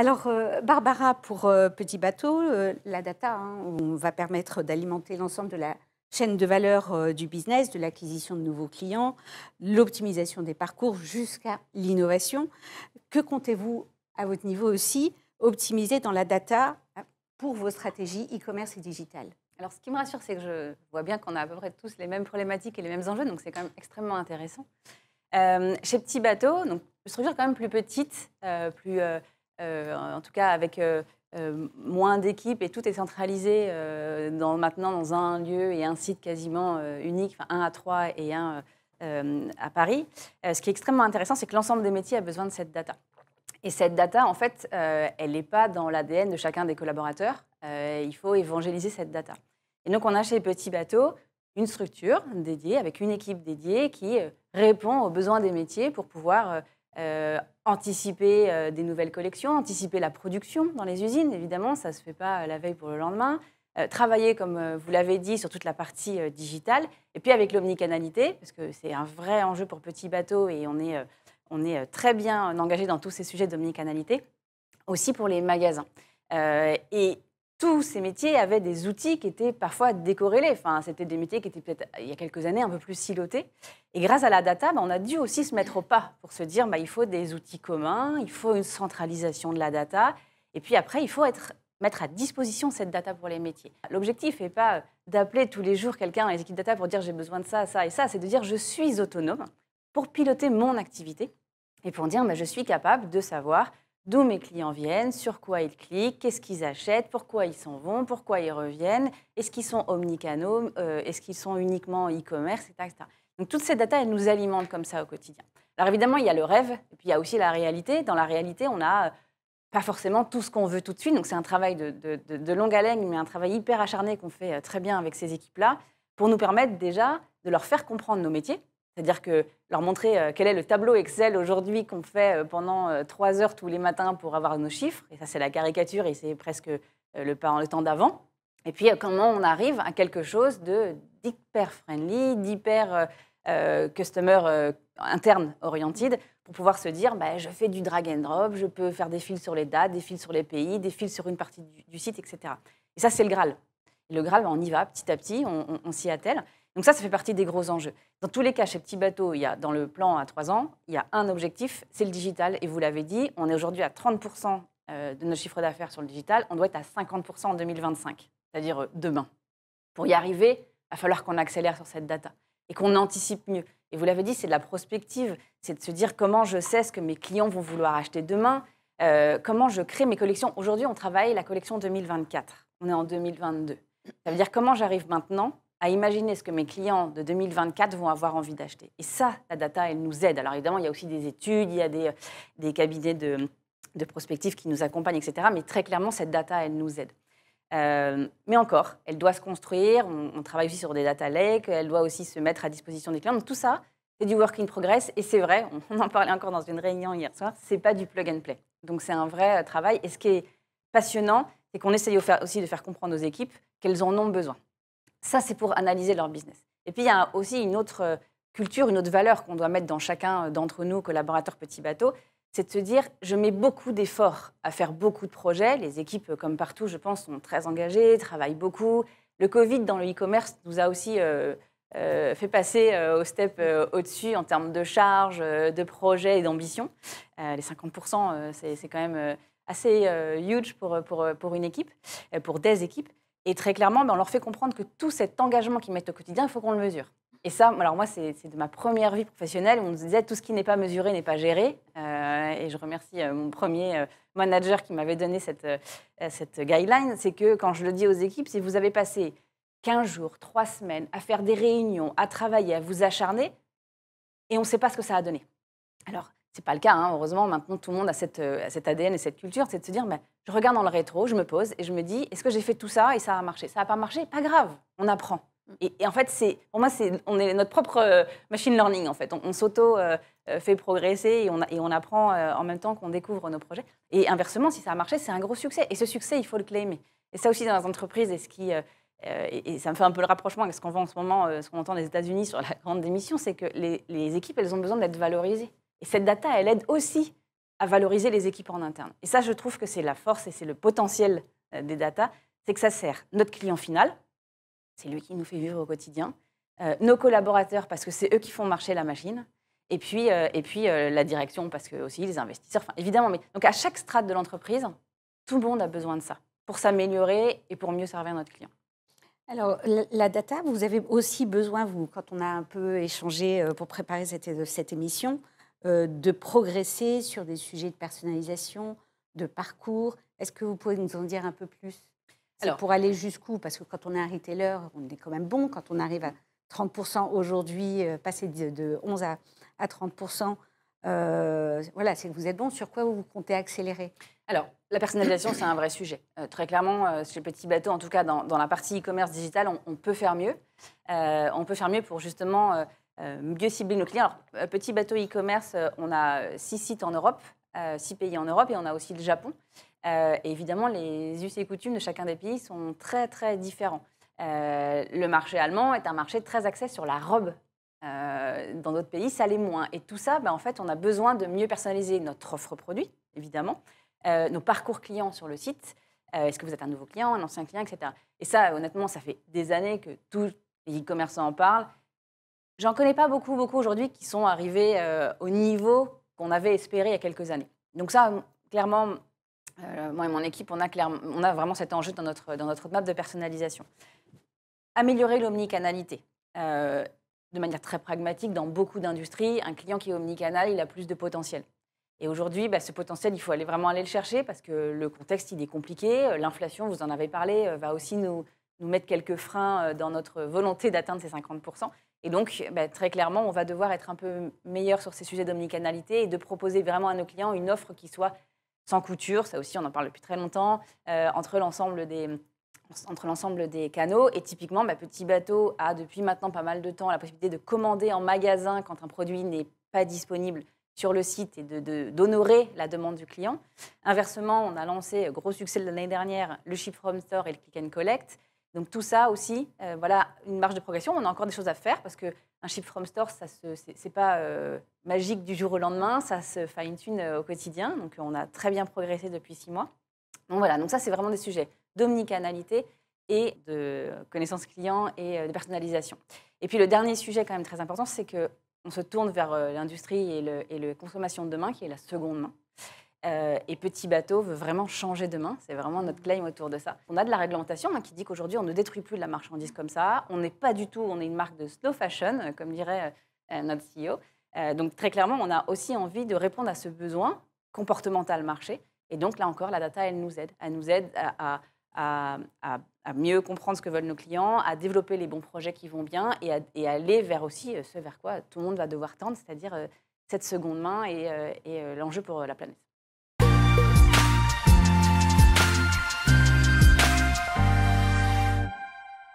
Alors, euh, Barbara, pour euh, Petit Bateau, euh, la data, hein, on va permettre d'alimenter l'ensemble de la chaîne de valeur du business, de l'acquisition de nouveaux clients, l'optimisation des parcours jusqu'à l'innovation. Que comptez-vous à votre niveau aussi optimiser dans la data pour vos stratégies e-commerce et digitales Alors, ce qui me rassure, c'est que je vois bien qu'on a à peu près tous les mêmes problématiques et les mêmes enjeux, donc c'est quand même extrêmement intéressant. chez Petit Bateau, donc, structure quand même plus petite, plus... Euh, en tout cas avec euh, euh, moins d'équipes et tout est centralisé dans, maintenant dans un lieu et un site quasiment unique, un à trois et un à Paris. ce qui est extrêmement intéressant, c'est que l'ensemble des métiers a besoin de cette data. Et cette data, en fait, elle n'est pas dans l'ADN de chacun des collaborateurs. il faut évangéliser cette data. Et donc, on a chez Petit Bateau une structure dédiée, avec une équipe dédiée qui répond aux besoins des métiers pour pouvoir euh, anticiper euh, des nouvelles collections, anticiper la production dans les usines, évidemment, ça ne se fait pas euh, la veille pour le lendemain. travailler, comme vous l'avez dit, sur toute la partie digitale. Et puis avec l'omnicanalité, parce que c'est un vrai enjeu pour Petit Bateau et on est, on est très bien engagé dans tous ces sujets d'omnicanalité, aussi pour les magasins. et tous ces métiers avaient des outils qui étaient parfois décorrélés. Enfin, c'était des métiers qui étaient peut-être, euh, il y a quelques années, un peu plus silotés. Et grâce à la data, ben, on a dû aussi se mettre au pas pour se dire, bah, il faut des outils communs, il faut une centralisation de la data. Et puis après, il faut mettre à disposition cette data pour les métiers. L'objectif n'est pas euh, d'appeler tous les jours quelqu'un à l'équipe data pour dire j'ai besoin de ça, ça et ça. C'est de dire je suis autonome pour piloter mon activité et pour dire ben, je suis capable de savoir d'où mes clients viennent, sur quoi ils cliquent, qu'est-ce qu'ils achètent, pourquoi ils s'en vont, pourquoi ils reviennent, est-ce qu'ils sont omnicanaux, euh, est-ce qu'ils sont uniquement e-commerce, etc., Donc toutes ces data, elles nous alimentent comme ça au quotidien. Alors évidemment, il y a le rêve, et puis il y a aussi la réalité. Dans la réalité, on n'a euh, pas forcément tout ce qu'on veut tout de suite. Donc c'est un travail de, longue haleine, mais un travail hyper acharné qu'on fait euh, très bien avec ces équipes-là, pour nous permettre déjà de leur faire comprendre nos métiers, c'est-à-dire que leur montrer euh, quel est le tableau Excel aujourd'hui qu'on fait euh, pendant euh, trois heures tous les matins pour avoir nos chiffres, et ça c'est la caricature et c'est presque le, temps d'avant, et puis comment on arrive à quelque chose d'hyper friendly, d'hyper customer interne orienté, pour pouvoir se dire bah, je fais du drag and drop, je peux faire des fils sur les dates, des fils sur les pays, des fils sur une partie du, site, etc. Et ça c'est le Graal. le Graal, bah, on y va petit à petit, on s'y attelle. Donc ça, ça fait partie des gros enjeux. Dans tous les cas, chez Petit Bateau, il y a, dans le plan à trois ans, il y a un objectif, c'est le digital. Et vous l'avez dit, on est aujourd'hui à 30% euh, de nos chiffres d'affaires sur le digital. On doit être à 50% en 2025, c'est-à-dire euh, demain. Pour y arriver, il va falloir qu'on accélère sur cette data et qu'on anticipe mieux. Et vous l'avez dit, c'est de la prospective, c'est de se dire comment je sais ce que mes clients vont vouloir acheter demain, euh, comment je crée mes collections. Aujourd'hui, on travaille la collection 2024, on est en 2022. Ça veut dire comment j'arrive maintenant à imaginer ce que mes clients de 2024 vont avoir envie d'acheter. Et ça, la data, elle nous aide. Alors évidemment, il y a aussi des études, il y a des, euh, cabinets de, prospectifs qui nous accompagnent, etc. Mais très clairement, cette data, elle nous aide. Euh, mais encore, elle doit se construire. On, travaille aussi sur des data lakes. Elle doit aussi se mettre à disposition des clients. Donc tout ça, c'est du work in progress. Et c'est vrai, on, en parlait encore dans une réunion hier soir, c'est pas du plug and play. Donc c'est un vrai euh, travail. Et ce qui est passionnant, c'est qu'on essaye aussi de faire comprendre aux équipes qu'elles en ont besoin. Ça, c'est pour analyser leur business. Et puis, il y a aussi une autre euh, culture, une autre valeur qu'on doit mettre dans chacun euh, d'entre nous, collaborateurs Petit Bateau, c'est de se dire, je mets beaucoup d'efforts à faire beaucoup de projets. Les équipes, comme partout, je pense, sont très engagées, travaillent beaucoup. Le Covid dans le e-commerce nous a aussi euh, fait passer au step au-dessus en termes de charges, de projets et d'ambition. les 50%, c'est quand même assez huge pour une équipe, pour des équipes. Et très clairement, ben, on leur fait comprendre que tout cet engagement qu'ils mettent au quotidien, il faut qu'on le mesure. Et ça, alors moi, c'est de ma première vie professionnelle on nous disait tout ce qui n'est pas mesuré n'est pas géré. Euh, et je remercie euh, mon premier euh, manager qui m'avait donné cette, cette guideline. C'est que quand je le dis aux équipes, si vous avez passé 15 jours, 3 semaines à faire des réunions, à travailler, à vous acharner, et on ne sait pas ce que ça a donné. Alors, c'est pas le cas, hein. heureusement. Maintenant, tout le monde a, cette, euh, cet ADN et cette culture, c'est de se dire, mais je regarde dans le rétro, je me pose et je me dis, est-ce que j'ai fait tout ça et ça a marché Ça n'a pas marché, pas grave, on apprend. Mm. Et, en fait, c'est pour moi, c'est on est notre propre euh, machine learning en fait. On, s'auto euh, fait progresser et on, et on apprend en même temps qu'on découvre nos projets. Et inversement, si ça a marché, c'est un gros succès. Et ce succès, il faut le claimer. Et ça aussi dans les entreprises, et ce qui et, ça me fait un peu le rapprochement avec ce qu'on voit en ce moment, ce qu'on entend des États-Unis sur la grande démission, c'est que les, les équipes, elles ont besoin d'être valorisées. Et cette data, elle aide aussi à valoriser les équipes en interne. Et ça, je trouve que c'est la force et c'est le potentiel euh, des data, c'est que ça sert notre client final, c'est lui qui nous fait vivre au quotidien, euh, nos collaborateurs parce que c'est eux qui font marcher la machine, et puis, euh, et puis la direction parce que aussi les investisseurs, enfin, évidemment. Mais donc à chaque strate de l'entreprise, tout le monde a besoin de ça pour s'améliorer et pour mieux servir notre client. Alors, la data, vous avez aussi besoin, vous, quand on a un peu échangé pour préparer cette, cette émission, euh, de progresser sur des sujets de personnalisation, de parcours. Est-ce que vous pouvez nous en dire un peu plus pour aller jusqu'où Parce que quand on est un retailer, on est quand même bon. Quand on arrive à 30% aujourd'hui, euh, passer de 11 à, 30%, euh, voilà, c'est que vous êtes bon. Sur quoi vous, comptez accélérer Alors, la personnalisation, c'est un vrai sujet. très clairement, euh, le Petit Bateau, en tout cas dans, dans la partie e-commerce digital, on, on, peut faire mieux. on peut faire mieux pour justement euh, mieux cibler nos clients. Euh, petit bateau e-commerce, euh, on a six sites en Europe, six pays en Europe et on a aussi le Japon. évidemment, les us et coutumes de chacun des pays sont très, très différents. le marché allemand est un marché très axé sur la robe dans d'autres pays, ça l'est moins. Et tout ça, ben, en fait, on a besoin de mieux personnaliser notre offre produit, évidemment, nos parcours clients sur le site. Est-ce que vous êtes un nouveau client, un ancien client, etc. Et ça, honnêtement, ça fait des années que tous les e-commerçants en parlent. J'en connais pas beaucoup, beaucoup aujourd'hui qui sont arrivés euh, au niveau qu'on avait espéré il y a quelques années. Donc ça, clairement, euh, moi et mon équipe, on a, clairement, on a vraiment cet enjeu dans notre, dans notre map de personnalisation. Améliorer l'omnicanalité. Euh, de manière très pragmatique, dans beaucoup d'industries, un client qui est omnicanal, il a plus de potentiel. Et aujourd'hui, bah, ce potentiel, il faut aller vraiment aller le chercher parce que le contexte, il est compliqué. L'inflation, vous en avez parlé, va aussi nous, nous mettre quelques freins dans notre volonté d'atteindre ces 50%. Et donc, bah, très clairement, on va devoir être un peu meilleur sur ces sujets d'omnicanalité et de proposer vraiment à nos clients une offre qui soit sans couture, ça aussi on en parle depuis très longtemps, euh, entre l'ensemble des, canaux. Et typiquement, bah, Petit Bateau a depuis maintenant pas mal de temps la possibilité de commander en magasin quand un produit n'est pas disponible sur le site et d'honorer la demande du client. Inversement, on a lancé, gros succès l'année dernière, le Ship From Store et le Click and Collect. Donc tout ça aussi, euh, voilà, une marge de progression. On a encore des choses à faire parce qu'un chip from store, ce n'est pas euh, magique du jour au lendemain, ça se fine tune euh, au quotidien. Donc on a très bien progressé depuis six mois. Donc voilà, donc ça c'est vraiment des sujets d'omnicanalité et de connaissance client et de personnalisation. Et puis le dernier sujet quand même très important, c'est qu'on se tourne vers l'industrie et, et, la consommation de demain, qui est la seconde main. Euh, et Petit Bateau veut vraiment changer demain. C'est vraiment notre claim autour de ça. On a de la réglementation hein, qui dit qu'aujourd'hui, on ne détruit plus de la marchandise comme ça. On n'est pas du tout, on est une marque de slow fashion, euh, comme dirait euh, notre CEO. donc très clairement, on a aussi envie de répondre à ce besoin comportemental marché. Et donc là encore, la data, elle nous aide. Elle nous aide à, mieux comprendre ce que veulent nos clients, à développer les bons projets qui vont bien et à, aller vers aussi ce vers quoi tout le monde va devoir tendre, c'est-à-dire cette seconde main et l'enjeu pour la planète.